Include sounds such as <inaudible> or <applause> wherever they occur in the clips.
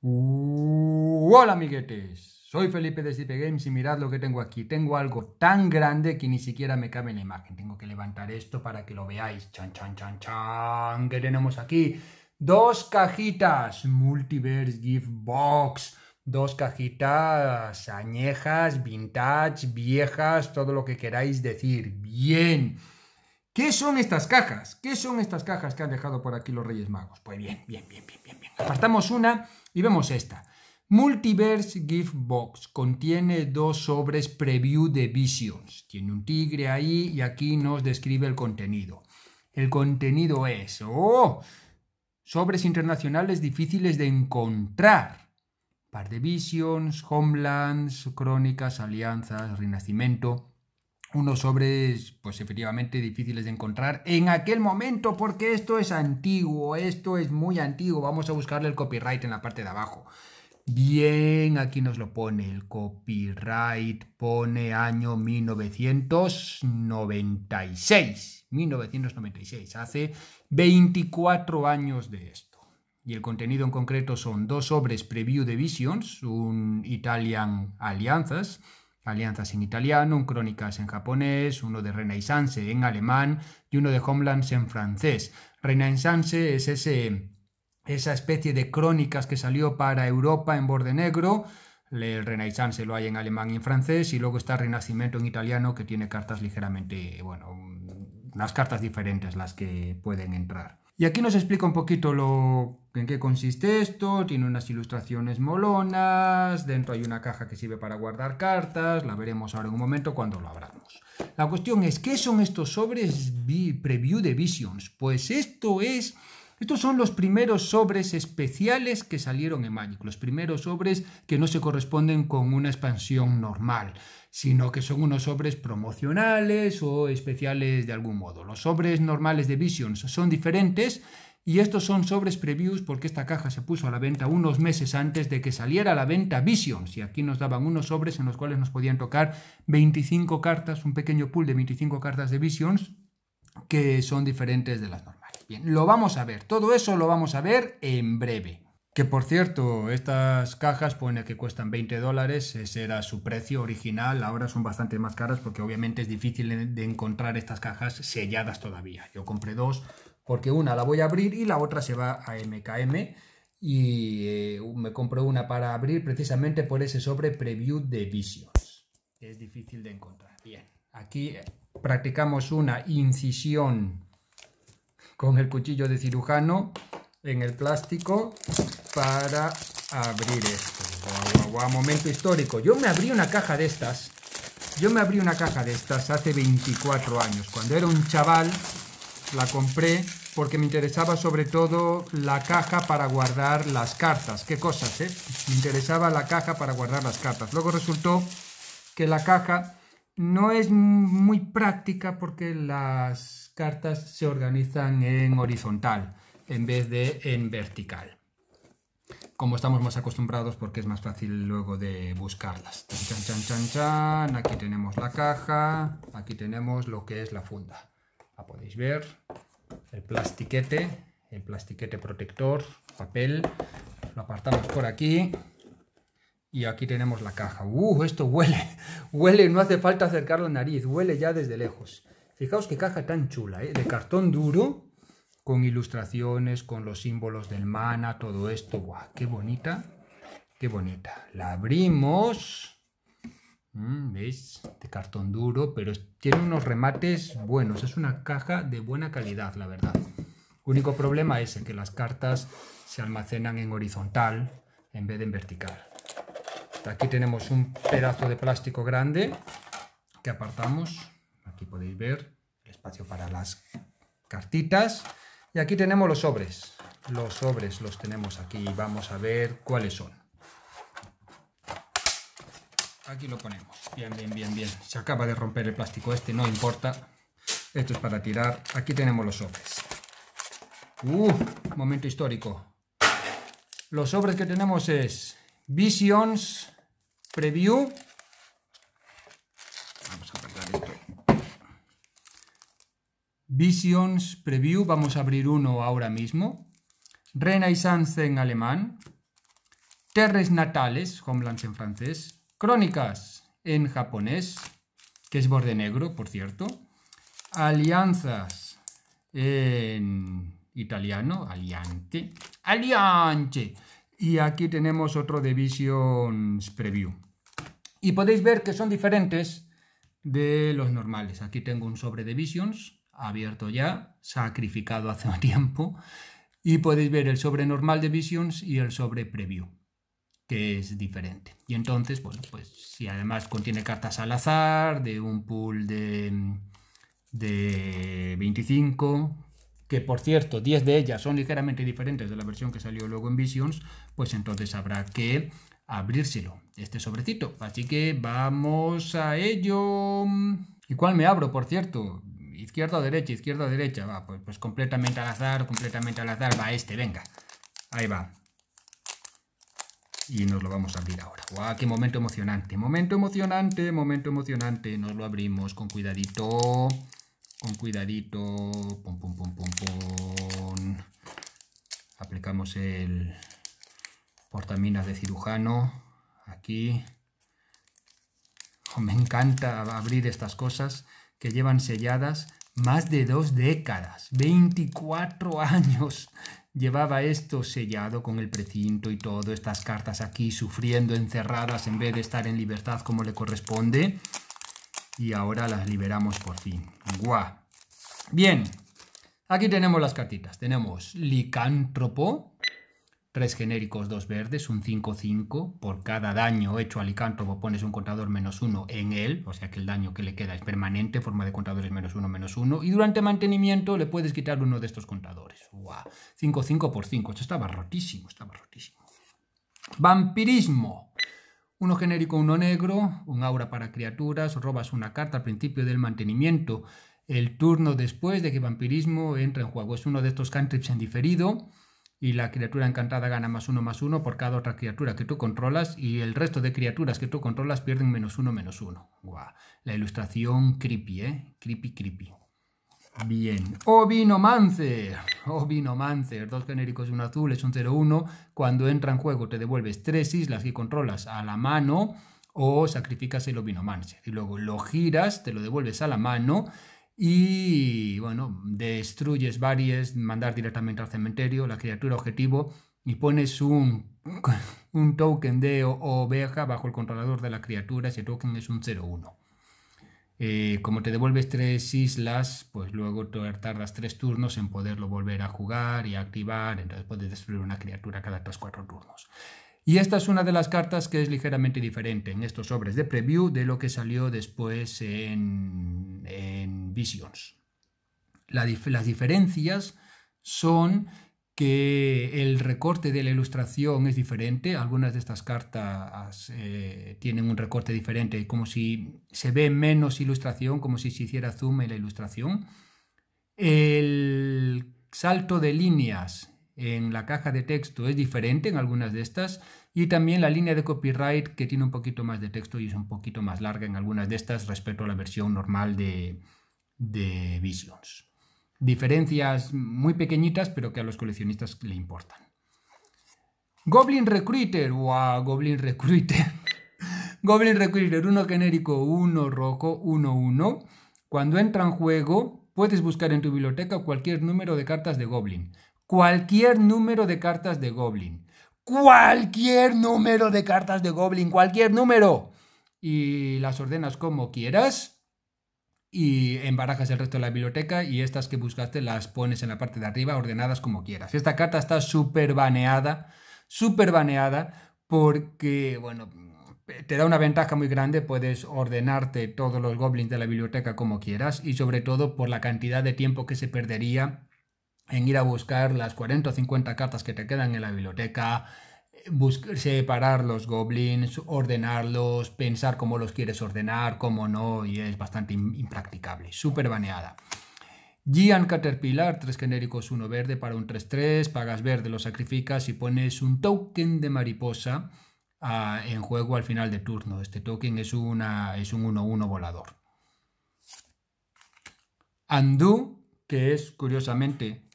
Uh, hola amiguetes, soy Felipe de Stipe Games y mirad lo que tengo aquí. Tengo algo tan grande que ni siquiera me cabe en la imagen. Tengo que levantar esto para que lo veáis. Chan, chan, chan, chan. ¿Qué tenemos aquí? Dos cajitas Multiverse Gift Box. Dos cajitas añejas, vintage, viejas, todo lo que queráis decir. Bien. ¿Qué son estas cajas? ¿Qué son estas cajas que han dejado por aquí los Reyes Magos? Pues bien, bien, bien, bien, bien, bien. Apartamos una y vemos esta. Multiverse Gift Box contiene dos sobres preview de Visions. Tiene un tigre ahí y aquí nos describe el contenido. El contenido es... ¡Oh! Sobres internacionales difíciles de encontrar. Par de Visions, Homelands, Crónicas, Alianzas, Renacimiento unos sobres, pues efectivamente difíciles de encontrar en aquel momento, porque esto es antiguo, esto es muy antiguo. Vamos a buscarle el copyright en la parte de abajo. Bien, aquí nos lo pone el copyright, pone año 1996. 1996, hace 24 años de esto. Y el contenido en concreto son dos sobres preview de Visions, un Italian Alianzas, Alianzas en italiano, Crónicas en japonés, uno de Renaissance en alemán y uno de Homelands en francés. Renaissance es ese, esa especie de crónicas que salió para Europa en borde negro. El Renaissance lo hay en alemán y en francés, y luego está Renacimiento en italiano, que tiene cartas ligeramente, bueno, unas cartas diferentes las que pueden entrar. Y aquí nos explica un poquito lo, en qué consiste esto, tiene unas ilustraciones molonas, dentro hay una caja que sirve para guardar cartas, la veremos ahora en un momento cuando lo abramos. La cuestión es, ¿qué son estos sobres preview de Visions? Pues esto es estos son los primeros sobres especiales que salieron en Magic, los primeros sobres que no se corresponden con una expansión normal, sino que son unos sobres promocionales o especiales de algún modo. Los sobres normales de Visions son diferentes y estos son sobres previews porque esta caja se puso a la venta unos meses antes de que saliera a la venta Visions. Y aquí nos daban unos sobres en los cuales nos podían tocar 25 cartas, un pequeño pool de 25 cartas de Visions que son diferentes de las normales. Bien, lo vamos a ver. Todo eso lo vamos a ver en breve. Que por cierto, estas cajas pone que cuestan 20 dólares, ese era su precio original, ahora son bastante más caras porque obviamente es difícil de encontrar estas cajas selladas todavía. Yo compré dos porque una la voy a abrir y la otra se va a MKM y eh, me compré una para abrir precisamente por ese sobre preview de Visions, es difícil de encontrar. Bien, aquí eh, practicamos una incisión con el cuchillo de cirujano en el plástico para abrir esto. Wow, momento histórico. Yo me abrí una caja de estas. Yo me abrí una caja de estas hace 24 años. Cuando era un chaval la compré porque me interesaba sobre todo la caja para guardar las cartas. Qué cosas, ¿eh? Me interesaba la caja para guardar las cartas. Luego resultó que la caja no es muy práctica porque las cartas se organizan en horizontal en vez de en vertical. Como estamos más acostumbrados porque es más fácil luego de buscarlas. Chan, chan, chan, Aquí tenemos la caja, aquí tenemos lo que es la funda. La podéis ver, el plastiquete, el plastiquete protector, papel, lo apartamos por aquí y aquí tenemos la caja. ¡Uh! Esto huele, <laughs> huele, no hace falta acercar la nariz, huele ya desde lejos. Fijaos qué caja tan chula, ¿eh? de cartón duro, con ilustraciones, con los símbolos del mana, todo esto. ¡Guau! ¡Qué bonita! ¡Qué bonita! La abrimos. Mm, ¿Veis? De cartón duro, pero tiene unos remates buenos. Es una caja de buena calidad, la verdad. Único problema es que las cartas se almacenan en horizontal en vez de en vertical. Aquí tenemos un pedazo de plástico grande que apartamos. Aquí podéis ver el espacio para las cartitas. Y aquí tenemos los sobres. Los sobres los tenemos aquí. Vamos a ver cuáles son. Aquí lo ponemos. Bien, bien, bien, bien. Se acaba de romper el plástico este, no importa. Esto es para tirar. Aquí tenemos los sobres. ¡Uh! Momento histórico. Los sobres que tenemos es Visions preview. Vamos a Visions preview. Vamos a abrir uno ahora mismo. Renaissance en alemán. Terres natales, Homelands en francés. Crónicas en japonés, que es borde negro, por cierto. Alianzas en italiano, aliante, aliante. Y aquí tenemos otro de Visions Preview. Y podéis ver que son diferentes de los normales. Aquí tengo un sobre de Visions, abierto ya, sacrificado hace un tiempo. Y podéis ver el sobre normal de Visions y el sobre Preview, que es diferente. Y entonces, bueno, pues si además contiene cartas al azar, de un pool de, de 25, que por cierto 10 de ellas son ligeramente diferentes de la versión que salió luego en Visions, pues entonces habrá que abrírselo, este sobrecito. Así que vamos a ello. ¿Y cuál me abro, por cierto? Izquierda o derecha, izquierda o derecha. Va, pues, pues, completamente al azar, completamente al azar. Va este, venga. Ahí va. Y nos lo vamos a abrir ahora. ¡Guau! ¡Qué momento emocionante! Momento emocionante, momento emocionante. Nos lo abrimos con cuidadito. Con cuidadito. pum, pum, pum, pum. Aplicamos el, portaminas de cirujano, aquí. <laughs> me encanta abrir estas cosas que llevan selladas más de dos décadas, 24 <laughs> años llevaba esto sellado con el precinto y todo, estas cartas aquí sufriendo encerradas en vez de estar en libertad como le corresponde. Y ahora las liberamos por fin. ¡Guau! Bien, aquí tenemos las cartitas. Tenemos licántropo, tres genéricos, dos verdes, un 5-5. Por cada daño hecho al licántropo pues pones un contador menos uno en él, o sea que el daño que le queda es permanente, forma de contadores menos uno, menos uno. Y durante mantenimiento le puedes quitar uno de estos contadores. ¡Guau! 5-5 por 5. Esto estaba rotísimo, estaba rotísimo. Vampirismo. Uno genérico, uno negro, un aura para criaturas, robas una carta al principio del mantenimiento, el turno después de que vampirismo entra en juego. Es uno de estos cantrips en diferido y la criatura encantada gana más uno más uno por cada otra criatura que tú controlas y el resto de criaturas que tú controlas pierden menos uno menos uno. Guau, la ilustración creepy, ¿eh? Creepy, creepy. Bien. Ovinomancer. Ovinomancer. Dos genéricos y un azul. Es un 0-1. Cuando entra en juego te devuelves tres islas que controlas a la mano o sacrificas el Ovinomancer. Y luego lo giras, te lo devuelves a la mano y bueno, destruyes varias, mandar directamente al cementerio la criatura objetivo y pones un, <laughs> un token de oveja bajo el controlador de la criatura, ese token es un 0-1. Eh, como te devuelves tres islas, pues luego tardas tres turnos en poderlo volver a jugar y activar, entonces puedes destruir una criatura cada o cuatro turnos. Y esta es una de las cartas que es ligeramente diferente en estos sobres de preview de lo que salió después en, Visions. las diferencias son que el recorte de la ilustración es diferente. Algunas de estas cartas eh, tienen un recorte diferente, como si se ve menos ilustración, como si se hiciera zoom en la ilustración. El salto de líneas en la caja de texto es diferente en algunas de estas y también la línea de copyright que tiene un poquito más de texto y es un poquito más larga en algunas de estas respecto a la versión normal de, Visions. Diferencias muy pequeñitas pero que a los coleccionistas le importan. Goblin Recruiter, wow, Goblin Recruiter. <laughs> Goblin Recruiter, uno genérico, uno rojo, uno, uno. Cuando entra en juego, puedes buscar en tu biblioteca cualquier número de cartas de Goblin cualquier número de cartas de Goblin. Cualquier número de cartas de Goblin, cualquier número. Y las ordenas como quieras y embarajas el resto de la biblioteca y estas que buscaste las pones en la parte de arriba ordenadas como quieras. Esta carta está súper baneada, súper baneada porque, bueno, te da una ventaja muy grande, puedes ordenarte todos los goblins de la biblioteca como quieras y sobre todo por la cantidad de tiempo que se perdería en ir a buscar las 40 o 50 cartas que te quedan en la biblioteca, separar los goblins, ordenarlos, pensar cómo los quieres ordenar, cómo no, y es bastante impracticable, súper baneada. Gian Caterpillar, tres genéricos, uno verde para un 3-3, pagas verde, lo sacrificas y pones un token de mariposa ah, en juego al final de turno. Este token es, una, es un 1-1 volador. Andú que es curiosamente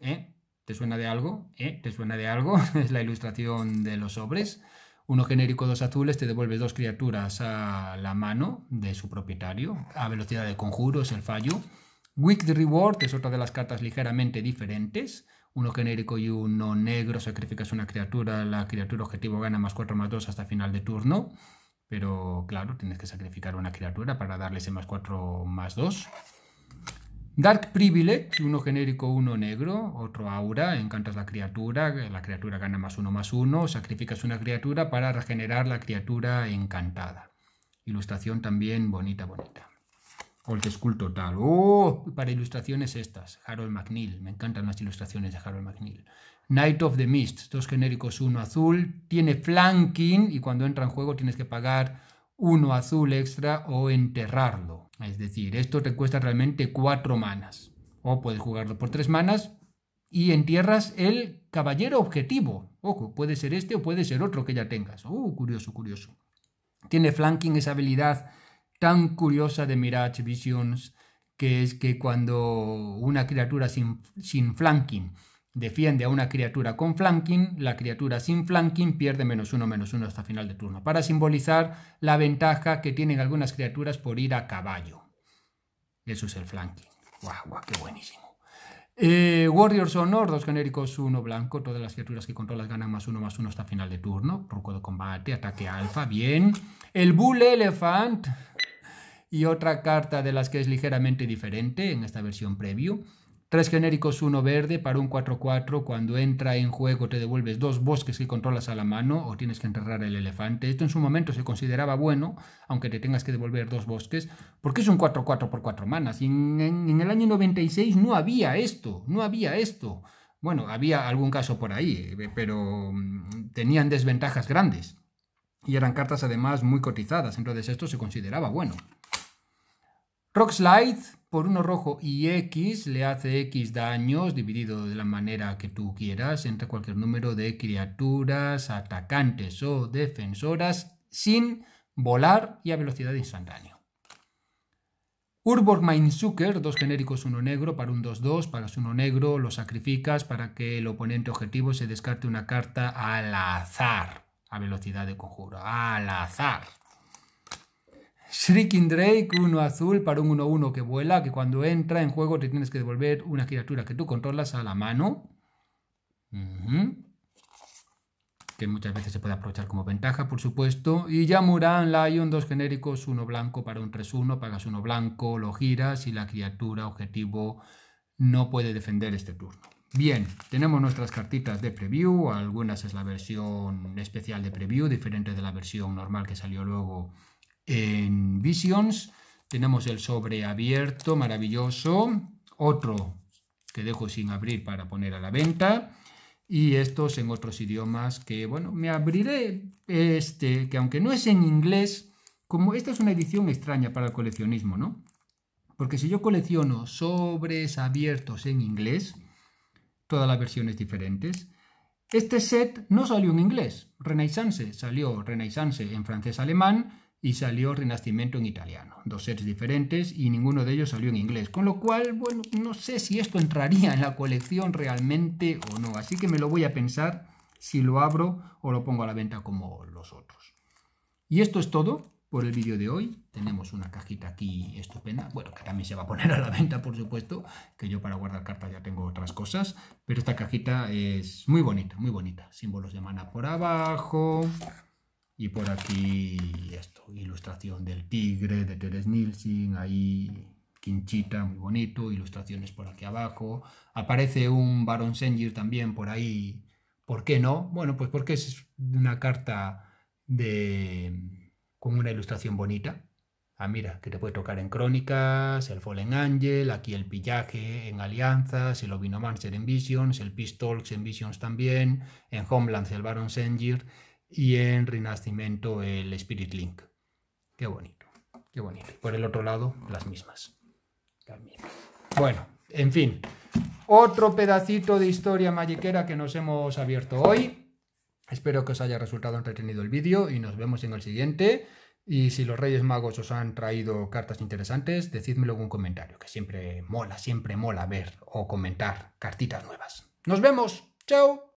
¿Eh? ¿Te suena de algo? ¿Eh? ¿Te suena de algo? <laughs> es la ilustración de los sobres. Uno genérico, dos azules, te devuelve dos criaturas a la mano de su propietario. A velocidad de conjuro es el fallo. the Reward es otra de las cartas ligeramente diferentes. Uno genérico y uno negro, sacrificas una criatura, la criatura objetivo gana más 4 más 2 hasta final de turno. Pero claro, tienes que sacrificar una criatura para darle ese más 4 más 2. Dark Privilege, uno genérico, uno negro, otro aura, encantas la criatura, la criatura gana más uno más uno, sacrificas una criatura para regenerar la criatura encantada. Ilustración también bonita, bonita. Old School total. ¡Oh! Para ilustraciones estas, Harold McNeil, me encantan las ilustraciones de Harold McNeil. Night of the Mist, dos genéricos, uno azul, tiene flanking y cuando entra en juego tienes que pagar uno azul extra o enterrarlo es decir, esto te cuesta realmente cuatro manas. O puedes jugarlo por tres manas y entierras el caballero objetivo. Ojo, puede ser este o puede ser otro que ya tengas. Uh, curioso, curioso. Tiene flanking esa habilidad tan curiosa de Mirage Visions, que es que cuando una criatura sin, sin flanking defiende a una criatura con flanking, la criatura sin flanking pierde menos uno, menos uno hasta final de turno, para simbolizar la ventaja que tienen algunas criaturas por ir a caballo. Eso es el flanking. ¡Guau, guau, qué buenísimo! Eh, Warriors Honor, dos genéricos, uno blanco, todas las criaturas que controlas ganan más uno, más uno hasta final de turno, truco de combate, ataque alfa, bien. El Bull Elephant, y otra carta de las que es ligeramente diferente en esta versión preview. Tres genéricos, uno verde para un 4-4. Cuando entra en juego te devuelves dos bosques que controlas a la mano o tienes que enterrar el elefante. Esto en su momento se consideraba bueno, aunque te tengas que devolver dos bosques, porque es un 4-4 por cuatro manas. Y en, el año 96 no había esto, no había esto. Bueno, había algún caso por ahí, eh, pero mm, tenían desventajas grandes. Y eran cartas además muy cotizadas, entonces esto se consideraba bueno. Rock Slide, por uno rojo y x le hace x daños dividido de la manera que tú quieras entre cualquier número de criaturas, atacantes o defensoras sin volar y a velocidad instantánea. Urborg Mindsucker, dos genéricos, uno negro, para un 2-2, pagas uno negro, lo sacrificas para que el oponente objetivo se descarte una carta al azar, a velocidad de conjuro, al azar. Shrieking Drake, uno azul para un 1-1 que vuela, que cuando entra en juego te tienes que devolver una criatura que tú controlas a la mano. Que muchas veces se puede aprovechar como ventaja, por supuesto. Y Yamuran Lion, dos genéricos, uno blanco para un 3-1, pagas uno blanco, lo giras y la criatura objetivo no puede defender este turno. Bien, tenemos nuestras cartitas de preview, algunas es la versión especial de preview, diferente de la versión normal que salió luego en Visions. Tenemos el sobre abierto, maravilloso. Otro que dejo sin abrir para poner a la venta. Y estos en otros idiomas que, bueno, me abriré este, que aunque no es en inglés, como esta es una edición extraña para el coleccionismo, ¿no? Porque si yo colecciono sobres abiertos en inglés, todas las versiones diferentes, este set no salió en inglés, Renaissance, salió Renaissance en francés-alemán, y salió Renacimiento en italiano. Dos sets diferentes y ninguno de ellos salió en inglés. Con lo cual, bueno, no sé si esto entraría en la colección realmente o no. Así que me lo voy a pensar si lo abro o lo pongo a la venta como los otros. Y esto es todo por el vídeo de hoy. Tenemos una cajita aquí estupenda, bueno, que también se va a poner a la venta, por supuesto, que yo para guardar cartas ya tengo otras cosas, pero esta cajita es muy bonita, muy bonita. Símbolos de mana por abajo, y por aquí esto, ilustración del tigre de Teres Nielsen, ahí Quinchita, muy bonito, ilustraciones por aquí abajo. Aparece un Baron Sengir también por ahí. ¿Por qué no? Bueno, pues porque es una carta de con una ilustración bonita. Ah, mira, que te puede tocar en Crónicas, el Fallen Angel, aquí el Pillaje en Alianzas, el Ovinomancer en Visions, el Talks en Visions también, en Homelands el Baron Sengir y en Renacimiento el Spirit Link. Qué bonito, qué bonito. Por el otro lado, las mismas. Bueno, en fin, otro pedacito de historia magiquera que nos hemos abierto hoy. Espero que os haya resultado entretenido el vídeo y nos vemos en el siguiente. Y si los Reyes Magos os han traído cartas interesantes, decídmelo en un comentario, que siempre mola, siempre mola ver o comentar cartitas nuevas. Nos vemos, chao.